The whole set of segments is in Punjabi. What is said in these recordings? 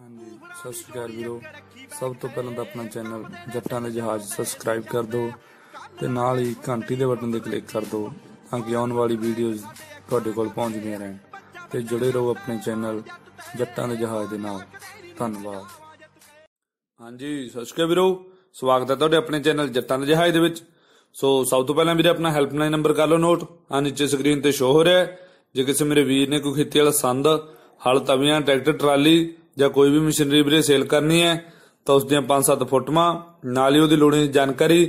ਹਾਂਜੀ ਸਤਿ ਸ਼੍ਰੀ ਅਕਾਲ ਵੀਰੋ ਸਭ ਤੋਂ ਪਹਿਲਾਂ ਤਾਂ ਆਪਣਾ ਚੈਨਲ ਜੱਟਾਂ ਦੇ ਜਹਾਜ਼ ਸਬਸਕ੍ਰਾਈਬ ਕਰ ਦਿਓ ਤੇ ਨਾਲ ਹੀ ਘੰਟੀ ਦੇ ਬਟਨ ਤੇ ਕਲਿੱਕ ਕਰ ਦਿਓ ਤਾਂ ਕਿ ਆਉਣ ਵਾਲੀ ਵੀਡੀਓਜ਼ ਤੁਹਾਡੇ ਕੋਲ ਪਹੁੰਚਦੀਆਂ ਰਹਿਣ ਤੇ ਜੁੜੇ ਰਹੋ ਆਪਣੇ ਚੈਨਲ ਜੱਟਾਂ ਦੇ ਜਹਾਜ਼ ਦੇ ਨਾਲ ਧੰਨਵਾਦ ਹਾਂਜੀ ਸਤਿ ਸ਼੍ਰੀ ਅਕਾਲ ਵੀਰੋ ਸਵਾਗਤ ਹੈ ਤੁਹਾਡੇ ਆਪਣੇ ਚੈਨਲ ਜੱਟਾਂ ਦੇ ਜਹਾਜ਼ ਦੇ ਵਿੱਚ ਸੋ ਸਭ ਤੋਂ ਪਹਿਲਾਂ ਵੀਰੇ ਆਪਣਾ ਹੈਲਪਲਾਈਨ ਨੰਬਰ ਕਰ ਲਓ ਨੋਟ ਆ ਨੀਚੇ ਸਕਰੀਨ ਤੇ ਸ਼ੋ ਹੋ ਰਿਹਾ ਹੈ ਜੇ ਕਿਸੇ ਮੇਰੇ ਵੀਰ ਨੇ ਕੋਈ ਖੇਤੀ ਵਾਲਾ ਸੰਦ ਹਲ ਤਵੀਆਂ ਟਰੈਕਟਰ ਟਰਾਲੀ ਜਾਂ ਕੋਈ ਵੀ ਮਸ਼ੀਨਰੀ ਵੀਰੇ ਸੇਲ ਕਰਨੀ ਹੈ ਤਾਂ ਉਸ ਦੀਆਂ 5-7 ਫੋਟੋਆਂ ਨਾਲ ਹੀ ਉਹਦੀ ਲੋੜੀਂਦੀ ਜਾਣਕਾਰੀ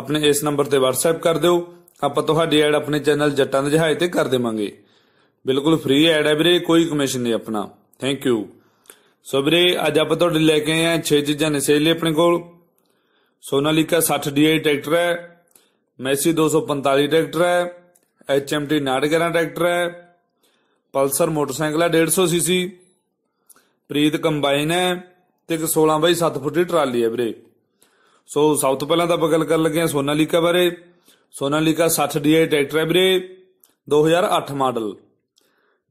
ਆਪਣੇ ਇਸ ਨੰਬਰ ਤੇ WhatsApp ਕਰ ਦਿਓ ਆਪਾਂ ਤੁਹਾਡੀ ਐਡ ਆਪਣੇ ਚੈਨਲ ਜੱਟਾਂ ਦੇ ਜਹਾਜ਼ ਤੇ ਕਰ ਦੇਵਾਂਗੇ ਬਿਲਕੁਲ ਫ੍ਰੀ ਐਡ ਹੈ ਵੀਰੇ ਕੋਈ ਕਮਿਸ਼ਨ ਨਹੀਂ ਆਪਣਾ ਥੈਂਕ ਯੂ ਸੋ ਵੀਰੇ ਅੱਜ ਆਪਾਂ ਤੁਹਾਡੇ ਲੈ ਕੇ ਆਏ ਆ 6 ਚੀਜ਼ਾਂ ਨੇ ਸੇਲ ਲਈ ਆਪਣੇ ਕੋਲ ਸੋਨਾਲੀਕਾ 60 DI ਟਰੈਕਟਰ ਹੈ ਮੈਸੀ 245 ਟਰੈਕਟਰ ਹੈ HMT 911 ਟਰੈਕਟਰ ਹੈ ਪਲਸਰ ਮੋਟਰਸਾਈਕਲ ਹੈ 150 ਸੀਸੀ ਪ੍ਰੀਤ ਕੰਬਾਈਨ ਹੈ ਤੇ 16 ਬਾਈ 7 ਫੁੱਟ ਦੀ ਟਰਾਲੀ ਹੈ ਵੀਰੇ ਸੋ ਸਭ ਤੋਂ ਪਹਿਲਾਂ ਤਾਂ ਬਗਲ ਕਰਨ ਲੱਗੇ ਆ ਸੋਨਾਲੀਕਾ ਬਾਰੇ ਸੋਨਾਲੀਕਾ 60 DI ਟਰੈਕਟਰ ਹੈ ਵੀਰੇ 2008 ਮਾਡਲ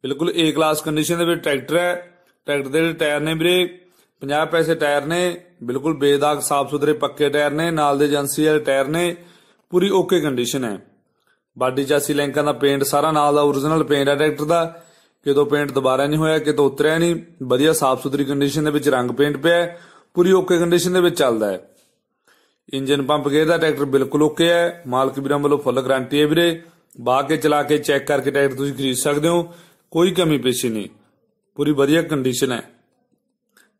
ਬਿਲਕੁਲ A ਕਲਾਸ ਕੰਡੀਸ਼ਨ ਦੇ ਵਿੱਚ ਟਰੈਕਟਰ ਹੈ ਟਰੈਕਟਰ ਦੇ ਟਾਇਰ ਨੇ ਵੀਰੇ 50 ਪੈਸੇ ਟਾਇਰ ਨੇ ਬਿਲਕੁਲ ਬੇਦਾਗ ਸਾਫ ਸੁਥਰੇ ਪੱਕੇ ਟਾਇਰ ਨੇ ਨਾਲ ਦੇ ਏਜੰਸੀ ਵਾਲੇ ਟਾਇਰ ਨੇ ਪੂਰੀ ਓਕੇ ਕੰਡੀਸ਼ਨ ਹੈ ਬਾਡੀ ਚਾਸੀ ਲੈਂਕਾਂ ਦਾ ਪੇਂਟ ਸਾਰਾ ਨਾਲ ਦਾ origignal ਪੇਂਟ ਹੈ ਟਰੈਕਟਰ ਦਾ ਜਦੋਂ ਪੇਂਟ ਦੁਬਾਰਾ ਨਹੀਂ ਹੋਇਆ ਕਿਤੇ ਉਤਰਿਆ ਨਹੀਂ ਵਧੀਆ ਸਾਫ਼ ਸੁਥਰੀ ਕੰਡੀਸ਼ਨ ਦੇ ਵਿੱਚ ਰੰਗ ਪੇਂਟ ਪਿਆ ਪੂਰੀ ਓਕੇ ਕੰਡੀਸ਼ਨ ਦੇ ਵਿੱਚ ਚੱਲਦਾ ਹੈ ਇੰਜਨ ਪੰਪ ਗੇਅਰ ਦਾ ਟਰੈਕਟਰ ਬਿਲਕੁਲ ਓਕੇ ਹੈ ਮਾਲਕ ਵੀਰਾਂ ਵੱਲੋਂ ਫੁੱਲ ਗਾਰੰਟੀ ਹੈ ਵੀਰੇ ਬਾਹ ਕੇ ਚਲਾ ਕੇ ਚੈੱਕ ਕਰਕੇ ਟਰੈਕਟਰ ਤੁਸੀਂ ਖਰੀਦ ਸਕਦੇ ਹੋ ਕੋਈ ਕਮੀ ਪੇਸ਼ੀ ਨਹੀਂ ਪੂਰੀ ਵਧੀਆ ਕੰਡੀਸ਼ਨ ਹੈ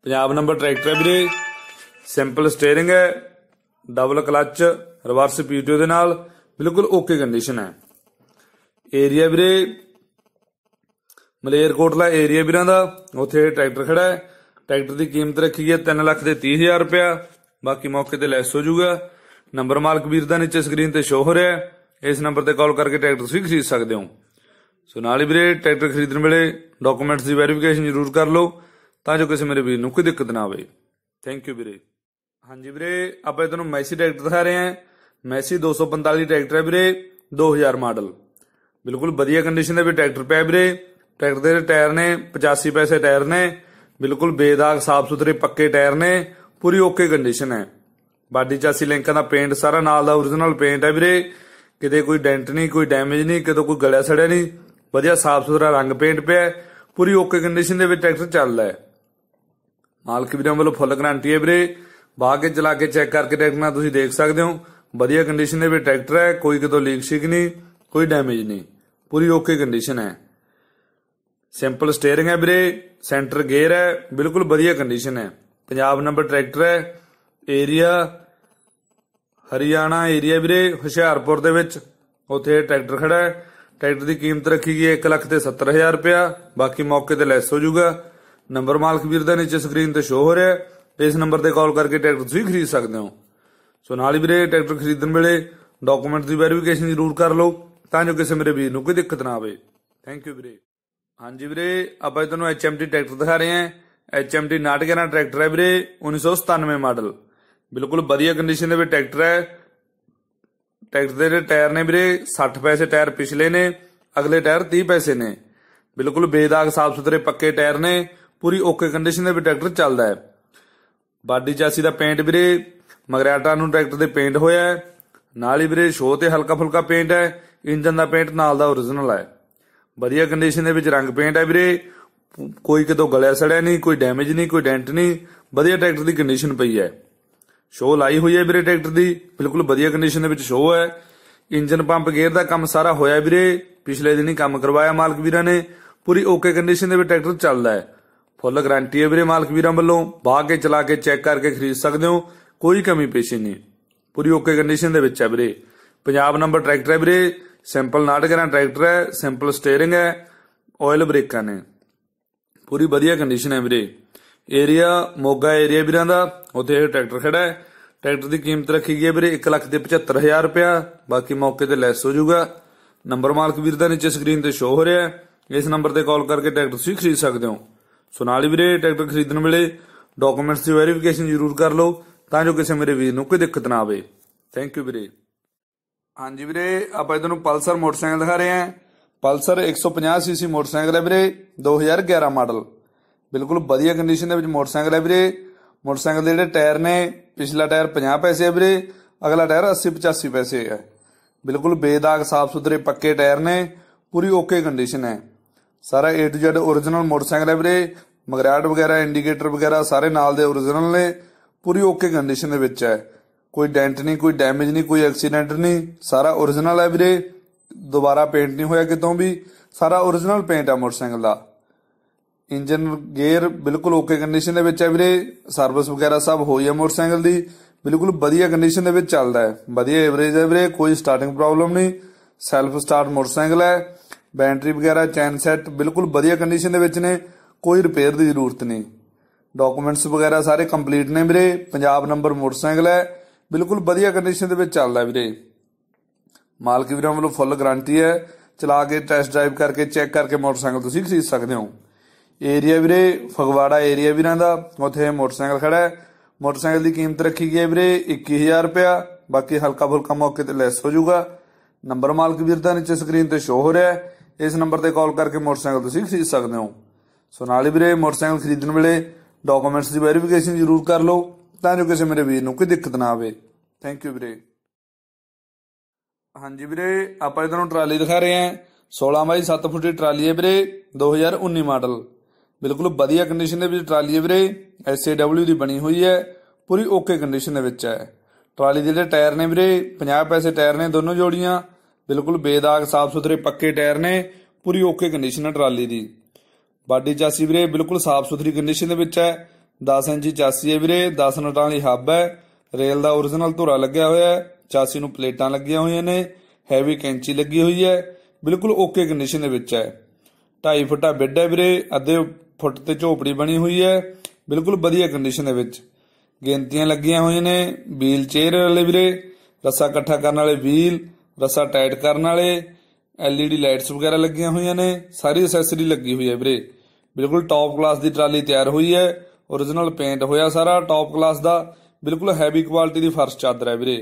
ਪੰਜਾਬ ਨੰਬਰ ਟਰੈਕਟਰ ਹੈ ਵੀਰੇ ਸਿੰਪਲ ਸਟੀering ਹੈ ਡਬਲ ਕਲੱਚ ਰਿਵਰਸ ਪੀਟੀਓ ਦੇ ਨਾਲ ਬਿਲਕੁਲ ਓਕੇ ਕੰਡੀਸ਼ਨ ਹੈ ਏਰੀਆ ਵੀਰੇ ਮਲੇਰਕੋਟਲਾ ਏਰੀਆ ਵੀਰਾਂ ਦਾ ਉੱਥੇ ਟਰੈਕਟਰ ਖੜਾ ਹੈ ਟਰੈਕਟਰ ਦੀ ਕੀਮਤ ਰੱਖੀ ਹੈ 3 ਲੱਖ ਦੇ ਹਜ਼ਾਰ ਰੁਪਇਆ ਬਾਕੀ ਮੌਕੇ ਤੇ ਲੈਸ ਹੋ ਜਾਊਗਾ ਨੰਬਰ ਮਾਲਕ ਵੀਰ ਦਾ ਨੀਚੇ ਸਕਰੀਨ ਤੇ ਸ਼ੋ ਹੋ ਰਿਹਾ ਹੈ ਇਸ ਨੰਬਰ ਤੇ ਕਾਲ ਕਰਕੇ ਟਰੈਕਟਰ ਤੁਸੀਂ ਖਰੀਦ ਸਕਦੇ ਹੋ ਸੋ ਨਾਲ ਹੀ ਵੀਰੇ ਟਰੈਕਟਰ ਖਰੀਦਣ ਵੇਲੇ ਡਾਕੂਮੈਂਟਸ ਦੀ ਵੈਰੀਫਿਕੇਸ਼ਨ ਜ਼ਰੂਰ ਕਰ ਲਓ ਤਾਂ ਜੋ ਕਿਸੇ ਮੇਰੇ ਵੀਰ ਨੂੰ ਕੋਈ ਦਿੱਕਤ ਨਾ ਆਵੇ ਥੈਂਕ ਯੂ ਵੀਰੇ ਹਾਂਜੀ ਵੀਰੇ ਆਪਾਂ ਇਹ ਤੁਹਾਨੂੰ ਮੈਸੀ ਟਰੈਕਟਰ ਦਿਖਾ ਰਹੇ ਹਾਂ ਮੈਸੀ 245 ਟਰੈਕਟਰ ਹੈ ਵੀਰੇ 2000 ਮਾਡਲ ਬਿਲਕੁਲ ਵਧੀਆ ਕੰਡੀਸ਼ਨ ਦੇ ਵੀ ਟਰੈਕਟਰ ਪਿਆ ਵੀਰੇ ਟਰੈਕਟਰ ਦੇ ਟਾਇਰ ਨੇ 85 ਪੈਸੇ ਟਾਇਰ ਨੇ ਬਿਲਕੁਲ ਬੇਦਾਗ ਸਾਫ ਸੁਥਰੇ ਪੱਕੇ ਟਾਇਰ ਨੇ ਪੂਰੀ ਓਕੇ ਕੰਡੀਸ਼ਨ ਹੈ ਬਾਡੀ ਚਾਸੀ ਲਿੰਕਾਂ ਦਾ ਪੇਂਟ ਸਾਰਾ ਨਾਲ ਦਾ origignal ਪੇਂਟ ਹੈ ਵੀਰੇ ਕਿਤੇ ਕੋਈ ਡੈਂਟ ਨਹੀਂ ਕੋਈ ਡੈਮੇਜ ਨਹੀਂ ਕਿਤੇ ਕੋਈ ਗਲਿਆ ਸੜਿਆ ਨਹੀਂ ਵਧੀਆ ਸਾਫ ਸੁਥਰਾ ਰੰਗ ਪੇਂਟ ਪਿਆ ਪੂਰੀ ਓਕੇ ਕੰਡੀਸ਼ਨ ਦੇ ਵਿੱਚ ਟਰੈਕਟਰ ਚੱਲਦਾ ਹੈ ਮਾਲਕ ਵੀਰਾਂ ਵੱਲੋਂ ਫੁੱਲ ਗਾਰੰਟੀ ਹੈ ਵੀਰੇ ਬਾਅਦ ਕੇ ਚਲਾ ਕੇ ਚੈੱਕ ਕਰਕੇ ਟਰੈਕਟਰ ਨਾਲ ਤੁਸੀਂ ਦੇਖ ਸਕਦੇ ਹੋ ਵਧੀਆ ਕੰਡੀਸ਼ਨ ਦੇ ਵਿੱਚ ਟਰੈਕਟਰ ਹੈ ਕੋਈ ਕਿਤੋਂ ਲੀਕ ਸ਼ਿਕ ਨਹੀਂ ਕੋਈ ਡੈਮੇਜ ਨਹੀਂ ਪੂਰੀ ਓਕੇ ਕੰਡੀਸ਼ਨ ਹੈ ਸਿੰਪਲ ਸਟੀering ਹੈ ਵੀਰੇ ਸੈਂਟਰ ਗੇਅਰ ਹੈ ਬਿਲਕੁਲ ਵਧੀਆ ਕੰਡੀਸ਼ਨ ਹੈ ਪੰਜਾਬ ਨੰਬਰ ਟਰੈਕਟਰ ਹੈ ਏਰੀਆ ਹਰਿਆਣਾ ਏਰੀਆ ਵੀਰੇ ਹੁਸ਼ਿਆਰਪੁਰ ਦੇ ਵਿੱਚ ਉੱਥੇ ਟਰੈਕਟਰ ਖੜਾ ਹੈ ਟਰੈਕਟਰ ਦੀ ਕੀਮਤ ਰੱਖੀ ਗਈ 1 ਲੱਖ ਤੇ ਹਜ਼ਾਰ ਰੁਪਿਆ ਬਾਕੀ ਮੌਕੇ ਤੇ ਲੈਸ ਹੋ ਜਾਊਗਾ ਨੰਬਰ ਮਾਲਕ ਵੀਰ ਦਾ ਨੀਚੇ ਸਕਰੀਨ ਤੇ ਸ਼ੋ ਹੋ ਰਿਹਾ ਹੈ ਇਸ ਨੰਬਰ ਤੇ ਕਾਲ ਕਰਕੇ ਟਰੈਕਟਰ ਤੁਸੀਂ ਖਰੀਦ ਸਕਦੇ ਹੋ ਸੋ ਨਾਲ ਹੀ ਵੀਰੇ ਟਰੈਕਟਰ ਖਰੀਦਣ ਵੇਲੇ ਡਾਕੂਮੈਂਟ ਦੀ ਵੈਰੀਫਿਕੇਸ਼ਨ ਜ਼ਰੂਰ ਕਰ ਲਓ ਤਾਂ ਜੋ ਕਿਸੇ ਮੇਰੇ ਵੀਰ ਨੂੰ ਕੋਈ ਦਿੱਕਤ ਨਾ ਆਵੇ ਥੈਂਕ ਯੂ ਵੀਰੇ ਹਾਂਜੀ ਵੀਰੇ ਆਪਾਂ ਤੁਹਾਨੂੰ HMT ਟਰੈਕਟਰ ਦਿਖਾ ਰਹੇ ਹਾਂ HMT 911 ਟਰੈਕਟਰ ਹੈ ਵੀਰੇ 1997 ਮਾਡਲ ਬਿਲਕੁਲ ਵਧੀਆ ਕੰਡੀਸ਼ਨ ਦੇ ਵਿੱਚ ਟਰੈਕਟਰ ਹੈ ਟਰੈਕਟਰ ਦੇ ਟਾਇਰ ਨੇ ਵੀਰੇ 60 ਪੈਸੇ ਟਾਇਰ ਪਿਛਲੇ ਨੇ ਅਗਲੇ ਟਾਇਰ 30 ਪੈਸੇ ਨੇ ਬਿਲਕੁਲ ਬੇਦਾਗ ਸਾਫ ਸੁਥਰੇ ਪੱਕੇ ਟਾਇਰ ਨੇ ਪੂਰੀ ਓਕੇ ਕੰਡੀਸ਼ਨ ਦੇ ਵਿੱਚ ਟਰੈਕਟਰ ਚੱਲਦਾ ਹੈ ਬਾਡੀ ਚਾਸੀ ਦਾ ਪੇਂਟ ਵੀਰੇ ਮਗਰਾਟਾ ਨੂੰ ਟਰੈਕਟਰ ਦੇ ਪੇਂਟ ਹੋਇਆ ਹੈ ਨਾਲ ਹੀ ਵੀਰੇ ਸ਼ੋ ਤੇ ਹਲਕਾ ਫੁਲਕਾ ਪੇਂਟ ਹੈ ਇੰਜਨ ਦਾ ਪੇਂਟ ਨਾਲ ਦਾ origignal ਹੈ ਵਧੀਆ ਕੰਡੀਸ਼ਨ ਦੇ ਵਿੱਚ ਰੰਗ ਪੇਂਟ ਹੈ ਵੀਰੇ ਕੋਈ ਕਿਤੋਂ ਗਲਿਆ ਸੜਿਆ ਨਹੀਂ ਕੋਈ ਡੈਮੇਜ ਨਹੀਂ ਕੋਈ ਡੈਂਟ ਨਹੀਂ ਵਧੀਆ ਟਰੈਕਟਰ ਦੀ ਕੰਡੀਸ਼ਨ ਪਈ ਹੈ ਸ਼ੋ ਲਾਈ ਹੋਈ ਹੈ ਵੀਰੇ ਟਰੈਕਟਰ ਦੀ ਬਿਲਕੁਲ ਵਧੀਆ ਕੰਡੀਸ਼ਨ ਦੇ ਵਿੱਚ ਸ਼ੋ ਹੈ ਇੰਜਨ ਪੰਪ ਗੇਅਰ ਦਾ ਕੰਮ ਸਾਰਾ ਹੋਇਆ ਵੀਰੇ ਪਿਛਲੇ ਦਿਨ ਹੀ ਕੰਮ ਕਰਵਾਇਆ ਮਾਲਕ ਵੀਰਾਂ ਨੇ ਪੂਰੀ ਓਕੇ ਕੰਡੀਸ਼ਨ ਦੇ ਵਿੱਚ ਟਰੈਕਟਰ ਚੱਲਦਾ ਹੈ ਫੁੱਲ ਗਾਰੰਟੀ ਹੈ ਵੀਰੇ ਮਾਲਕ ਵੀਰਾਂ ਵੱਲੋਂ ਬਾਹ ਕੇ ਚਲਾ ਕੇ ਚੈੱਕ ਕਰਕੇ ਖਰੀਦ ਸਕਦੇ ਹੋ ਕੋਈ ਕਮੀ ਪੇਸ਼ੀ ਨਹੀਂ ਪੂਰੀ ਓਕੇ ਕੰਡੀਸ਼ਨ ਦੇ ਵਿੱਚ ਹੈ ਵੀਰੇ ਪੰਜਾਬ ਨੰਬਰ ਟਰੈਕਟਰ ਹੈ ਵੀਰੇ ਸਿੰਪਲ ਨਾਟਕ ਗਰਾਂ ਟਰੈਕਟਰ ਹੈ ਸਿੰਪਲ ਸਟੀering ਹੈ ਆਇਲ ਬ੍ਰੇਕਾਂ ਨੇ ਪੂਰੀ ਵਧੀਆ ਕੰਡੀਸ਼ਨ ਹੈ ਵੀਰੇ ਏਰੀਆ ਮੋਗਾ ਏਰੀਆ ਵੀਰਾਂ ਦਾ ਉੱਥੇ ਇਹ ਟਰੈਕਟਰ ਖੜਾ ਹੈ ਟਰੈਕਟਰ ਦੀ ਕੀਮਤ ਰੱਖੀ ਗਈ ਹੈ ਵੀਰੇ 1 ਲੱਖ ਦੇ 75000 ਰੁਪਿਆ ਬਾਕੀ ਮੌਕੇ ਤੇ ਲੈਸ ਹੋ ਜਾਊਗਾ ਨੰਬਰ ਮਾਲਕ ਵੀਰ ਦਾ ਨੀਚੇ ਸਕਰੀਨ ਤੇ ਸ਼ੋ ਹੋ ਰਿਹਾ ਹੈ ਇਸ ਨੰਬਰ ਤੇ ਕਾਲ ਕਰਕੇ ਟਰੈਕਟਰ ਤੁਸੀਂ ਖਰੀਦ ਸਕਦੇ ਹੋ ਸੋ ਵੀਰੇ ਟਰੈਕਟਰ ਖਰੀਦਣ ਵੇਲੇ ਡਾਕੂਮੈਂਟਸ ਦੀ ਵੈਰੀਫਿਕੇਸ਼ਨ ਜ਼ਰੂਰ ਕਰ ਲਓ ਤਾਂ ਜੋ ਕਿਸੇ ਮੇਰੇ ਵੀਰ ਨੂੰ ਕੋਈ ਦਿੱਕਤ ਨਾ ਆਵੇ ਥੈਂਕ ਯੂ ਵੀਰੇ ਹਾਂਜੀ ਵੀਰੇ ਆਪਾਂ ਇਹਨਾਂ ਨੂੰ ਪਲਸਰ ਮੋਟਰਸਾਈਕਲ ਦਿਖਾ ਰਹੇ ਹਾਂ ਪਲਸਰ 150 ਸੀਸੀ ਮੋਟਰਸਾਈਕਲ ਹੈ ਵੀਰੇ 2011 ਮਾਡਲ ਬਿਲਕੁਲ ਵਧੀਆ ਕੰਡੀਸ਼ਨ ਦੇ ਵਿੱਚ ਮੋਟਰਸਾਈਕਲ ਹੈ ਵੀਰੇ ਮੋਟਰਸਾਈਕਲ ਦੇ ਜਿਹੜੇ ਟਾਇਰ ਨੇ ਪਿਛਲਾ ਟਾਇਰ 50 ਪੈਸੇ ਹੈ ਵੀਰੇ ਅਗਲਾ ਟਾਇਰ 80 85 ਪੈਸੇ ਹੈ ਬਿਲਕੁਲ ਬੇਦਾਗ ਸਾਫ ਸੁਥਰੇ ਪੱਕੇ ਟਾਇਰ ਨੇ ਪੂਰੀ ਓਕੇ ਕੰਡੀਸ਼ਨ ਹੈ ਸਾਰਾ A to Z origignal motorcycle ਹੈ ਵੀਰੇ ਮਗਰਾਟ ਵਗੈਰਾ ਇੰਡੀਕੇਟਰ ਵਗੈਰਾ ਸਾਰੇ ਨਾਲ ਦੇ origignal ਨੇ ਪੂਰੀ ਓਕੇ ਕੰਡੀਸ਼ਨ ਦੇ ਵਿੱਚ ਹੈ ਕੋਈ ਡੈਂਟ ਨਹੀਂ ਕੋਈ ਡੈਮੇਜ ਨਹੀਂ ਕੋਈ ਐਕਸੀਡੈਂਟ ਨਹੀਂ ਸਾਰਾ origignal ਹੈ ਵੀਰੇ ਦੁਬਾਰਾ ਪੇਂਟ ਨਹੀਂ ਹੋਇਆ ਕਿਤੋਂ ਵੀ ਸਾਰਾ origignal ਪੇਂਟ ਆ ਮੋਟਰਸਾਈਕਲ ਦਾ ਇੰਜਨ ਗੇਅਰ ਬਿਲਕੁਲ ਓਕੇ ਕੰਡੀਸ਼ਨ ਦੇ ਵਿੱਚ ਹੈ ਵੀਰੇ ਸਰਵਿਸ ਵਗੈਰਾ ਸਭ ਹੋਈ ਹੈ ਮੋਟਰਸਾਈਕਲ ਦੀ ਬਿਲਕੁਲ ਵਧੀਆ ਕੰਡੀਸ਼ਨ ਦੇ ਵਿੱਚ ਚੱਲਦਾ ਹੈ ਵਧੀਆ ਐਵਰੇਜ ਹੈ ਵੀਰੇ ਕੋਈ ਸਟਾਰਟਿੰਗ ਪ੍ਰੋਬਲਮ ਨਹੀਂ ਸੈਲਫ ਸਟਾਰਟ ਮੋਟਰਸਾਈਕਲ ਹੈ ਬੈਟਰੀ ਵਗੈਰਾ ਚੈਨ ਸੈੱਟ ਬਿਲਕੁਲ ਵਧੀਆ ਕੰਡੀਸ਼ਨ ਦੇ ਵਿੱਚ ਨੇ ਕੋਈ ਰਿਪੇਅਰ ਦੀ ਜ਼ਰੂਰਤ ਨਹੀਂ ਡਾਕੂਮੈਂਟਸ ਵਗੈਰਾ ਸਾਰੇ ਕੰਪਲੀਟ ਨੇ ਵੀਰੇ ਪੰਜਾਬ ਨੰਬਰ ਮੋਟਰਸਾਈਕਲ ਹੈ ਬਿਲਕੁਲ ਵਧੀਆ ਕੰਡੀਸ਼ਨ ਦੇ ਵਿੱਚ ਚੱਲਦਾ ਵੀਰੇ ਮਾਲਕ ਵੀਰਾਂ ਵੱਲੋਂ ਫੁੱਲ ਗਾਰੰਟੀ ਹੈ ਚਲਾ ਕੇ ਟੈਸਟ ਡਰਾਈਵ ਕਰਕੇ ਚੈੱਕ ਕਰਕੇ ਮੋਟਰਸਾਈਕਲ ਤੁਸੀਂ ਖਰੀਦ ਸਕਦੇ ਹੋ ਏਰੀਆ ਵੀਰੇ ਫਗਵਾੜਾ ਏਰੀਆ ਵੀਰਾਂ ਦਾ ਉੱਥੇ ਮੋਟਰਸਾਈਕਲ ਖੜਾ ਹੈ ਮੋਟਰਸਾਈਕਲ ਦੀ ਕੀਮਤ ਰੱਖੀ ਗਈ ਹੈ ਵੀਰੇ 21000 ਰੁਪਿਆ ਬਾਕੀ ਹਲਕਾ ਫੁਲਕਾ ਮੌਕੇ ਤੇ ਲੈਸ ਹੋ ਜਾਊਗਾ ਨੰਬਰ ਮਾਲਕ ਵੀਰ ਦਾ ਨੀਚੇ ਸਕਰੀਨ ਤੇ ਸ਼ੋ ਹੋ ਰਿਹਾ ਹੈ ਇਸ ਨੰਬਰ ਤੇ ਕਾਲ ਕਰਕੇ ਮੋਟਰਸਾਈਕਲ ਤੁਸੀਂ ਖਰੀਦ ਸਕਦੇ ਹੋ ਸੋ ਨਾਲੇ ਵੀਰੇ ਮੋਟਰਸਾਈਕਲ ਖਰੀਦਣ ਵੇਲੇ ਡਾਕੂਮੈਂਟਸ ਦੀ ਵੈਰੀਫਿਕੇਸ਼ਨ ਜ਼ਰੂਰ ਕਰ ਲਓ ਤਾਂ ਜੋ ਕਿਸੇ ਮੇਰੇ ਵੀਰ ਨੂੰ ਕੋਈ ਦਿੱਕਤ ਨਾ ਆਵੇ ਥੈਂਕ ਯੂ ਵੀਰੇ ਹਾਂਜੀ ਵੀਰੇ ਆਪਾਂ ਇਹਨਾਂ ਨੂੰ ਟਰਾਲੀ ਦਿਖਾ ਰਹੇ ਹਾਂ 16 ਬਾਈ 7 ਫੁੱਟ ਦੀ ਟਰਾਲੀ ਹੈ ਵੀਰੇ 2019 ਮਾਡਲ ਬਿਲਕੁਲ ਵਧੀਆ ਕੰਡੀਸ਼ਨ ਦੇ ਵਿੱਚ ਟਰਾਲੀ ਹੈ ਵੀਰੇ ਡਬਲਯੂ ਦੀ ਬਣੀ ਹੋਈ ਹੈ ਪੂਰੀ ਓਕੇ ਕੰਡੀਸ਼ਨ ਦੇ ਵਿੱਚ ਹੈ ਟਰਾਲੀ ਦੇ ਜਿਹੜੇ ਟਾਇਰ ਨੇ ਵੀਰੇ 50 ਪੈਸੇ ਟਾਇਰ ਨੇ ਦੋਨੋਂ ਜੋੜੀਆਂ ਬਿਲਕੁਲ ਬੇਦਾਗ ਸਾਫ ਸੁਥਰੇ ਪੱਕੇ ਟਾਇਰ ਨੇ ਪੂਰੀ ਓਕੇ ਕੰਡੀਸ਼ਨ ਹੈ ਟਰਾਲੀ ਦੀ ਬਾਡੀ ਚਾਸੀ ਵੀਰੇ ਬਿਲਕੁਲ ਸਾਫ ਸੁਥਰੀ ਕੰਡੀਸ਼ਨ ਦੇ ਵਿੱਚ ਹੈ 10 ਇੰਚ ਚਾਸੀ ਹੈ ਵੀਰੇ 10 ਨਟਾਂ ਵਾਲੀ ਹੱਬ ਹੈ ਰੇਲ ਦਾ origignal ਧੁਰਾ ਲੱਗਿਆ ਹੋਇਆ ਹੈ ਚਾਸੀ ਨੂੰ ਪਲੇਟਾਂ ਲੱਗੀਆਂ ਹੋਈਆਂ ਨੇ ਹੈਵੀ ਕੈਂਚੀ ਲੱਗੀ ਹੋਈ ਹੈ ਬਿਲਕੁਲ ਓਕੇ ਕੰਡੀਸ਼ਨ ਦੇ ਵਿੱਚ ਹੈ 2.5 ਫੁੱਟਾ ਬੈੱਡ ਹੈ ਵੀਰੇ ਅੱਧੇ ਫੁੱਟ ਤੇ ਝੋਪੜੀ ਬਣੀ ਹੋਈ ਹੈ ਬਿਲਕੁਲ ਵਧੀਆ ਕੰਡੀਸ਼ਨ ਦੇ ਵਿੱਚ ਗੇਂਤੀਆਂ ਲੱਗੀਆਂ ਹੋਈਆਂ ਨੇ ਵੀਲ ਚੇਅਰ ਵਾਲੇ ਵੀਰੇ ਰਸਾ ਇਕੱਠਾ ਕਰਨ ਵਾਲੇ ਵੀਲ ਰਸਾ ਟਾਈਟ ਕਰਨ ਵਾਲੇ ਐਲਈਡੀ ਲਾਈਟਸ ਵਗੈਰਾ ਲੱਗੀਆਂ ਹੋਈਆਂ ਨੇ ਸਾਰੀ ਅਸੈਸਰੀ ਲੱਗੀ ਹੋਈ ਹੈ ਵੀਰੇ ਬਿਲਕੁਲ ਟੌਪ ਕਲਾਸ ਦੀ ਟਰਾਲੀ ਤਿਆਰ ਹੋਈ ਹੈ origignal ਪੇਂਟ ਹੋਇਆ ਸਾਰਾ ਟੌਪ ਕਲਾਸ ਦਾ ਬਿਲਕੁਲ ਹੈਵੀ ਕੁਆਲਿਟੀ ਦੀ ਫਰਸ਼ ਚਾਦਰ ਹੈ ਵੀਰੇ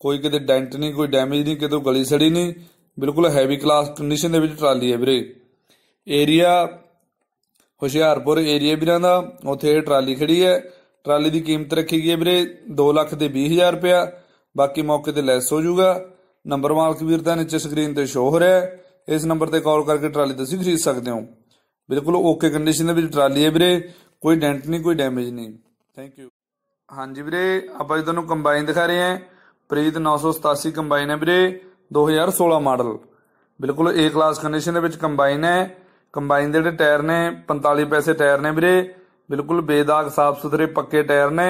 ਕੋਈ ਕਿਤੇ ਡੈਂਟ ਨਹੀਂ ਕੋਈ ਡੈਮੇਜ ਨਹੀਂ ਕਿਤੇ ਗਲੀ ਸੜੀ ਨਹੀਂ ਬਿਲਕੁਲ ਹੈਵੀ ਕਲਾਸ ਕੰਡੀਸ਼ਨ ਦੇ ਵਿੱਚ ਟਰਾਲੀ ਹੈ ਵੀਰੇ ਏਰੀਆ ਹੁਸ਼ਿਆਰਪੁਰ ਏਰੀਆ ਵੀਰਾਂ ਦਾ ਉੱਥੇ ਇਹ ਟਰਾਲੀ ਖੜੀ ਹੈ ਟਰਾਲੀ ਦੀ ਕੀਮਤ ਰੱਖੀ ਗਈ ਹੈ ਵੀਰੇ 2 ਲੱਖ ਦੇ 20000 ਰੁਪਿਆ ਬਾਕੀ ਮੌਕੇ ਤੇ ਲੈਸ ਹੋ ਜਾਊਗਾ ਨੰਬਰ ਮਾਲਕ ਵੀਰ ਦਾ ਨੀਚੇ ਸਕਰੀਨ ਤੇ ਸ਼ੋ ਹੋ ਰਿਹਾ ਹੈ ਇਸ ਨੰਬਰ ਤੇ ਕਾਲ ਕਰਕੇ ਟਰਾਲੀ ਤੁਸੀਂ ਖਰੀਦ ਸਕਦੇ ਹੋ ਬਿਲਕੁਲ ਓਕੇ ਕੰਡੀਸ਼ਨ ਦੇ ਵਿੱਚ ਟਰਾਲੀ ਹੈ ਵੀਰੇ ਕੋਈ ਡੈਂਟ ਨਹੀਂ ਕੋਈ ਡੈਮੇਜ ਨਹੀਂ ਥੈਂਕ ਯੂ ਹਾਂਜੀ ਵੀਰੇ ਆਪਾਂ ਜੀ ਤੁਹਾਨੂੰ ਕੰਬਾਈਨ ਦਿਖਾ ਰਹੇ ਹਾਂ ਪ੍ਰੀਤ 987 ਕੰਬਾਈਨ ਹੈ ਵੀਰੇ 2016 ਮਾਡਲ ਬਿਲਕੁਲ ਏ ਕਲਾਸ ਕੰਡੀਸ਼ਨ ਦੇ ਵਿੱਚ ਕੰਬਾਈਨ ਹੈ ਕੰਬਾਈਨ ਦੇ ਜਿਹੜੇ ਟਾਇਰ ਨੇ 45 ਪੈਸੇ ਟਾਇਰ ਨੇ ਵੀਰੇ ਬਿਲਕੁਲ ਬੇਦਾਗ ਸਾਫ ਸੁਥਰੇ ਪੱਕੇ ਟਾਇਰ ਨੇ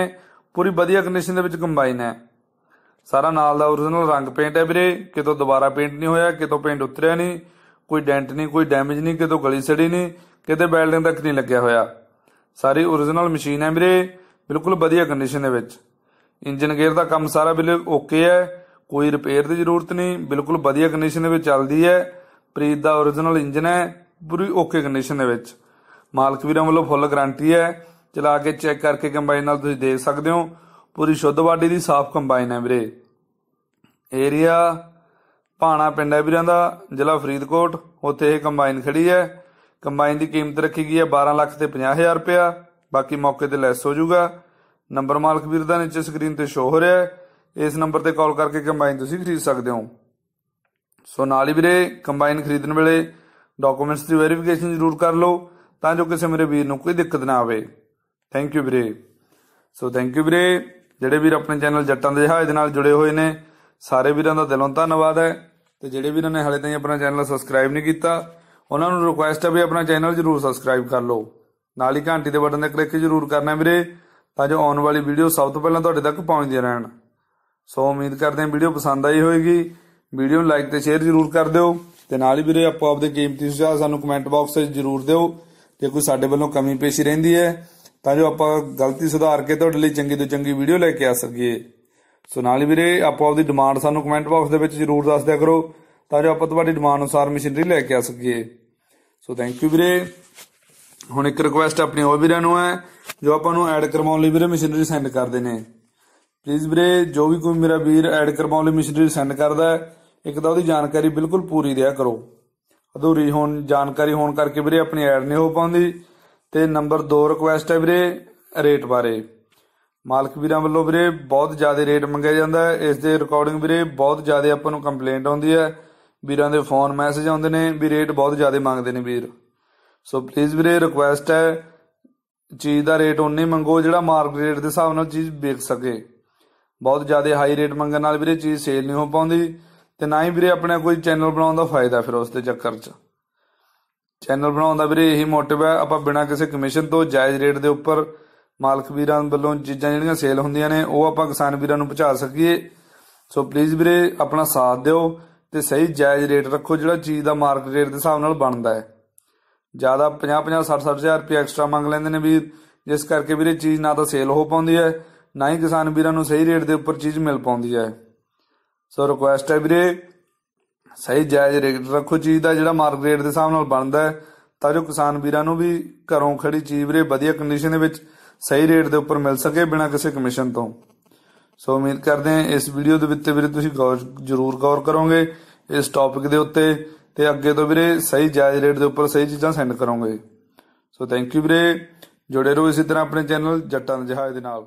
ਪੂਰੀ ਵਧੀਆ ਕੰਡੀਸ਼ਨ ਦੇ ਵਿੱਚ ਕੰਬਾਈਨ ਹੈ ਸਾਰਾ ਨਾਲ ਦਾ origignal ਰੰਗ ਪੇਂਟ ਹੈ ਵੀਰੇ ਕਿਤੋਂ ਦੁਬਾਰਾ ਪੇਂਟ ਨਹੀਂ ਹੋਇਆ ਕਿਤੋਂ ਪੇਂਟ ਉਤਰਿਆ ਨਹੀਂ ਕੋਈ ਡੈਂਟ ਨਹੀਂ ਕੋਈ ਡੈਮੇਜ ਨਹੀਂ ਕਿਤੋਂ ਗਲੀ ਸੜੀ ਨਹੀਂ ਕਿਤੇ ਬਿਲਡਿੰਗ ਤੱਕ ਨਹੀਂ ਲੱਗਿਆ ਹੋਇਆ ਸਾਰੀ origignal ਮਸ਼ੀਨ ਹੈ ਵੀਰੇ ਬਿਲਕੁਲ ਵਧੀਆ ਕੰਡੀਸ਼ਨ ਦੇ ਵਿੱਚ ਇੰਜਨ ਗੇਅਰ ਦਾ ਕੰਮ ਸਾਰਾ ਬਿਲਕੁਲ ਓਕੇ ਹੈ ਕੋਈ ਰਿਪੇਅਰ ਦੀ ਜ਼ਰੂਰਤ ਨਹੀਂ ਬਿਲਕੁਲ ਵਧੀਆ ਕੰਡੀਸ਼ਨ ਦੇ ਵਿੱਚ ਚੱਲਦੀ ਹੈ ਪ੍ਰੀਤ ਦਾ origignal ਇੰਜਨ ਹੈ ਪੂਰੀ ਓਕੇ ਕੰਡੀਸ਼ਨ ਦੇ ਵਿੱਚ ਮਾਲਕ ਵੀਰਾਂ ਵੱਲੋਂ ਫੁੱਲ ਗਾਰੰਟੀ ਹੈ ਚਲਾ ਕੇ ਚੈੱਕ ਕਰਕੇ ਕੰਬਾਈਨ ਨਾਲ ਤੁਸੀਂ ਦੇਖ ਸਕਦੇ ਹੋ ਪੂਰੀ ਸ਼ੁੱਧ ਬਾਡੀ ਦੀ ਸਾਫ਼ ਕੰਬਾਈਨ ਹੈ ਵੀਰੇ ਏਰੀਆ ਪਾਣਾ ਪਿੰਡ ਹੈ ਵੀਰਾਂ ਦਾ ਜ਼ਿਲ੍ਹਾ ਫਰੀਦਕੋਟ ਉੱਥੇ ਇਹ ਕੰਬਾਈਨ ਖੜੀ ਹੈ ਕੰਬਾਈਨ ਦੀ ਕੀਮਤ ਰੱਖੀ ਗਈ ਹੈ 12 ਲੱਖ ਤੇ 50000 ਰੁਪਇਆ ਬਾਕੀ ਮੌਕੇ ਤੇ ਲੈਸ ਹੋ ਜਾਊਗਾ ਨੰਬਰ ਮਾਲਕ ਵੀਰ ਦਾ ਨੀਚੇ ਸਕਰੀਨ ਤੇ ਸ਼ੋ ਹੋ ਰਿਹਾ ਹੈ ਇਸ ਨੰਬਰ ਤੇ ਕਾਲ ਕਰਕੇ ਕੰਬਾਈਨ ਤੁਸੀਂ ਖਰੀਦ ਸਕਦੇ ਹੋ ਸੋ ਨਾਲ ਹੀ ਵੀਰੇ ਕੰਬਾਈਨ ਖਰੀਦਣ ਵੇਲੇ ਡਾਕੂਮੈਂਟਸ ਦੀ ਵੈਰੀਫਿਕੇਸ਼ਨ ਜ਼ਰੂਰ ਕਰ ਲਓ ਤਾਂ ਜੋ ਕਿਸੇ ਮੇਰੇ ਵੀਰ ਨੂੰ ਕੋਈ ਦਿੱਕਤ ਨਾ ਆਵੇ ਥੈਂਕ ਯੂ ਵੀਰੇ ਸੋ ਥੈਂਕ ਯੂ ਵੀਰੇ ਜਿਹੜੇ ਵੀਰ ਆਪਣੇ ਚੈਨਲ ਜੱਟਾਂ ਦੇ ਜਹਾਜ਼ ਨਾਲ ਜੁੜੇ ਹੋਏ ਨੇ ਸਾਰੇ ਵੀਰਾਂ ਦਾ ਦਿਲੋਂ ਧੰਨਵਾਦ ਹੈ ਤੇ ਜਿਹੜੇ ਵੀਰਾਂ ਨੇ ਹਲੇ ਤਾਈਂ ਆਪਣਾ ਚੈਨਲ ਸਬਸਕ੍ਰਾਈਬ ਨਹੀਂ ਕੀਤਾ ਉਹਨਾਂ ਨੂੰ ਰਿਕੁਐਸਟ ਹੈ ਵੀ ਆਪਣਾ ਚੈਨਲ ਜਰੂਰ ਸਬਸਕ੍ਰਾਈਬ ਕਰ ਲਓ ਨਾਲ ਹੀ ਘੰਟੀ ਦੇ ਬਟਨ ਤੇ ਕਲਿੱਕ ਜਰੂਰ ਕਰਨਾ ਵੀਰੇ ਤਾਂ ਜੋ ਆਉਣ ਵਾਲੀ ਵੀਡੀਓ ਸਭ ਤੋਂ ਪਹਿਲਾਂ ਤੁਹਾਡੇ ਤੱਕ ਪਹੁੰਚਦੀ ਰਹਿਣ ਸੋ ਉਮੀਦ ਕਰਦੇ ਹਾਂ ਵੀਡੀਓ ਪਸੰਦ ਆਈ ਹੋਵੇਗੀ ਵੀਡੀਓ ਨੂੰ ਲਾਈਕ ਤੇ ਸ਼ੇਅਰ ਜਰੂਰ ਕਰ ਦਿਓ ਤੇ ਨਾਲ ਹੀ ਵੀਰੇ ਆਪੋ ਆਪਦੇ ਕੀਮਤੀ ਸੁਝਾਅ ਸਾਨੂੰ ਕਮੈਂਟ ਬਾਕਸ ਵਿੱਚ ਜਰੂਰ ਦਿਓ ਜੇ ਕੋਈ ਸਾਡੇ ਵੱਲੋਂ ਕਮੀ ਪੇਸ਼ੀ ਰਹਿੰਦੀ ਹੈ ਤਾਂ ਜੋ ਆਪਾਂ ਗਲਤੀ ਸੁਧਾਰ ਕੇ ਤੁਹਾਡੇ ਲਈ ਚੰਗੀ ਤੋਂ ਚੰਗੀ ਵੀਡੀਓ ਲੈ ਕੇ ਆ ਸਕੀਏ ਸੋ ਨਾਲ ਹੀ ਵੀਰੇ ਆਪੋ ਆਪਦੀ ਡਿਮਾਂਡ ਸਾਨੂੰ ਕਮੈਂਟ ਬਾਕਸ ਦੇ ਵਿੱਚ ਜਰੂਰ ਦੱਸ ਦਿਆ ਕਰੋ ਤਾਂ ਜੋ ਆਪਾਂ ਤੁਹਾਡੀ ਡਿਮਾਂਡ ਅਨੁਸਾਰ ਮਸ਼ੀਨਰੀ ਲੈ ਕੇ ਆ ਸਕੀਏ ਸੋ ਥੈਂਕ ਯੂ ਵੀਰੇ ਹੁਣ ਇੱਕ ਰਿਕੁਐਸਟ ਆਪਣੇ ਹੋਰ ਵੀਰਾਂ ਨੂੰ ਹੈ ਜੋ ਆਪਾਂ ਨੂੰ ਐਡ ਕਰਵਾਉਣ ਲਈ ਵੀਰੇ ਮਸ਼ੀਨਰੀ ਸੈਂਡ ਕਰਦੇ ਨੇ ਪਲੀਜ਼ ਵੀਰੇ ਜੋ ਵੀ ਕੋਈ ਮੇਰਾ ਵੀਰ ਐਡ ਕਰਵਾਉਣ ਲਈ ਮਸ਼ੀਨਰੀ ਸੈਂਡ ਕਰਦਾ ਇੱਕ ਤਾਂ ਉਹਦੀ ਜਾਣਕਾਰੀ ਬਿਲਕੁਲ ਪੂਰੀ ਦਿਆ ਕਰੋ ਅਧੂਰੀ ਹੋਣ ਜਾਣਕਾਰੀ ਹੋਣ ਕਰਕੇ ਵੀਰੇ ਆਪਣੀ ਐਡ ਨਹੀਂ ਹੋ ਪਾਉਂਦੀ ਤੇ ਨੰਬਰ 2 ਰਿਕੁਐਸਟ ਹੈ ਵੀਰੇ ਰੇਟ ਬਾਰੇ ਮਾਲਕ ਵੀਰਾਂ ਵੱਲੋਂ ਵੀਰੇ ਬਹੁਤ ਜ਼ਿਆਦਾ ਰੇਟ ਮੰਗਿਆ ਜਾਂਦਾ ਹੈ ਇਸ ਦੇ ਰਿਕਾਰਡਿੰਗ ਵੀਰੇ ਬਹੁਤ ਜ਼ਿਆਦਾ ਆਪਾਂ ਨੂੰ ਕੰਪਲੇਂਟ ਆਉਂਦੀ ਹੈ ਵੀਰਾਂ ਦੇ ਫੋਨ ਮੈਸੇਜ ਆਉਂਦੇ ਨੇ ਵੀ ਰੇਟ ਬਹੁਤ ਜ਼ਿਆਦਾ ਮੰਗਦੇ ਨੇ ਵੀਰ ਸੋ ਪਲੀਜ਼ ਵੀਰੇ ਰਿਕੁਐਸਟ ਹੈ ਚੀਜ਼ ਦਾ ਰੇਟ ਉਨੇ ਮੰਗੋ ਜਿਹੜਾ ਮਾਰਕੀਟ ਰੇਟ ਦੇ ਹਿਸਾਬ ਨਾਲ ਚੀਜ਼ ਵੇਚ ਸਕੇ ਬਹੁਤ ਜ਼ਿਆਦਾ ਹਾਈ ਰੇਟ ਮੰਗਣ ਨਾਲ ਵੀਰੇ ਚੀਜ਼ ਸੇਲ ਨਹੀਂ ਹੋ ਪਾਉਂਦੀ ਤੇ ਨਾ ਹੀ ਵੀਰੇ ਆਪਣਾ ਕੋਈ ਚੈਨਲ ਬਣਾਉਣ ਦਾ ਫਾਇਦਾ ਫਿਰ ਉਸ ਦੇ ਚੱਕਰ 'ਚ ਚੈਨਲ ਬਣਾਉਣ ਦਾ ਵੀਰੇ ਇਹੀ ਮੋਟਿਵ ਹੈ ਆਪਾਂ ਬਿਨਾਂ ਕਿਸੇ ਕਮਿਸ਼ਨ ਤੋਂ ਜਾਇਜ਼ ਰੇਟ ਦੇ ਉੱਪਰ ਮਾਲਕ ਵੀਰਾਂ ਵੱਲੋਂ ਚੀਜ਼ਾਂ ਜਿਹੜੀਆਂ ਸੇਲ ਹੁੰਦੀਆਂ ਨੇ ਉਹ ਆਪਾਂ ਕਿਸਾਨ ਵੀਰਾਂ ਨੂੰ ਪਹੁੰਚਾ ਸਕੀਏ ਸੋ ਪਲੀਜ਼ ਵੀਰੇ ਆਪਣਾ ਸਾਥ ਦਿਓ ਤੇ ਸਹੀ ਜਾਇਜ਼ ਰੇਟ ਰੱਖੋ ਜਿਹੜਾ ਚੀਜ਼ ਦਾ ਮਾਰਕੀਟ ਰੇਟ ਦੇ ਹਿਸਾਬ ਨਾਲ ਬਣਦਾ ਹੈ ਜਿਆਦਾ 50 50 60 ਹਜ਼ਾਰ ਰੁਪਏ ਐਕਸਟਰਾ ਮੰਗ ਲੈਂਦੇ ਨੇ ਵੀ ਜਿਸ ਕਰਕੇ ਵੀਰੇ ਚੀਜ਼ ਨਾ ਤਾਂ ਸੇਲ ਹੋ ਪਾਉਂਦੀ ਹੈ ਨਾ ਹੀ ਕਿਸਾਨ ਵੀਰਾਂ ਨੂੰ ਸਹੀ ਰੇਟ ਦੇ ਉੱਪਰ ਚੀਜ਼ ਮਿਲ ਪਾਉਂਦੀ ਹੈ ਸੋ ਰਿਕੁਐਸਟ ਹੈ ਵੀਰੇ ਸਹੀ ਜਾਇਜ਼ ਰੇਟ ਰੱਖੋ ਚੀਜ਼ ਦਾ ਜਿਹੜਾ ਮਾਰਕੀਟ ਰੇਟ ਦੇ ਹਿਸਾਬ ਨਾਲ ਬਣਦਾ ਹੈ ਤਾਂ ਜੋ ਕਿਸਾਨ ਵੀਰਾਂ ਨੂੰ ਵੀ ਘਰੋਂ ਖੜੀ ਚੀਜ਼ ਵੀਰੇ ਵਧੀਆ ਕੰਡੀਸ਼ਨ ਦੇ ਵਿੱਚ ਸਹੀ ਰੇਟ ਦੇ ਉੱਪਰ ਮਿਲ ਸਕੇ ਬਿਨਾਂ ਕਿਸੇ ਕਮਿਸ਼ਨ ਤੋਂ ਸੋ ਉਮੀਦ ਕਰਦੇ ਹਾਂ ਇਸ ਵੀਡੀਓ ਦੇ ਵਿੱਚ ਵੀਰੇ ਤੁਸੀਂ ਗੌਰ ਜ਼ਰੂਰ ਗੌਰ ਕਰੋਗੇ ਇਸ ਟੌਪਿਕ ਦੇ ਉੱਤੇ ਤੇ ਅੱਗੇ ਤੋਂ ਵੀਰੇ ਸਹੀ ਜਾਇਜ਼ ਰੇਟ ਦੇ ਉੱਪਰ ਸਹੀ ਚੀਜ਼ਾਂ ਸੈਂਡ ਕਰੋਗੇ ਸੋ ਥੈਂਕ ਯੂ ਵੀਰੇ ਜੁੜੇ ਰਹੋ ਇਸੇ ਤਰ੍ਹਾਂ ਆਪਣੇ ਚੈਨਲ ਜੱਟਾਂ ਦੇ ਜਹਾਜ਼ ਦੇ ਨਾਲ